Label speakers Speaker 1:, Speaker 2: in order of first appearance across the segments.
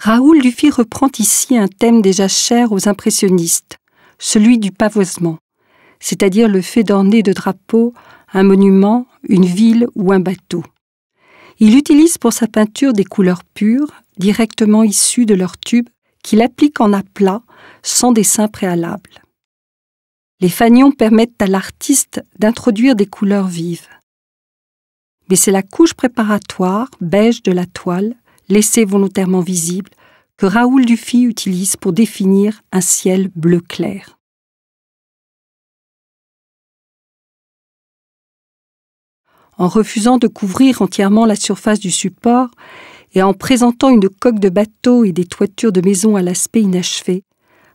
Speaker 1: Raoul
Speaker 2: Dufy reprend ici un thème déjà cher aux impressionnistes, celui du pavoisement, c'est-à-dire le fait d'orner de drapeaux un monument, une ville ou un bateau. Il utilise pour sa peinture des couleurs pures, directement issues de leur tube, qu'il applique en aplat, sans dessin préalable. Les fanions permettent à l'artiste d'introduire des couleurs vives. Mais c'est la couche préparatoire, beige de la toile, laissé volontairement visible, que Raoul Dufy utilise pour définir un ciel bleu clair.
Speaker 1: En refusant de
Speaker 2: couvrir entièrement la surface du support et en présentant une coque de bateau et des toitures de maison à l'aspect inachevé,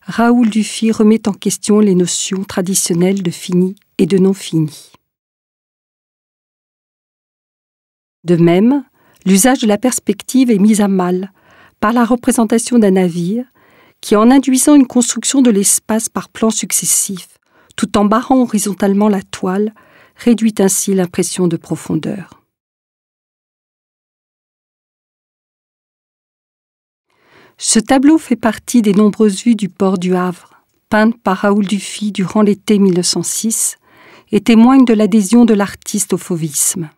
Speaker 2: Raoul Dufy remet en question les notions traditionnelles de fini et de non fini. De même, l'usage de la perspective est mis à mal par la représentation d'un navire qui, en induisant une construction de l'espace par plans successifs, tout en barrant horizontalement la toile, réduit ainsi l'impression de profondeur. Ce tableau fait partie des nombreuses vues du port du Havre, peintes par Raoul Dufy durant l'été 1906, et témoigne de l'adhésion de l'artiste au fauvisme.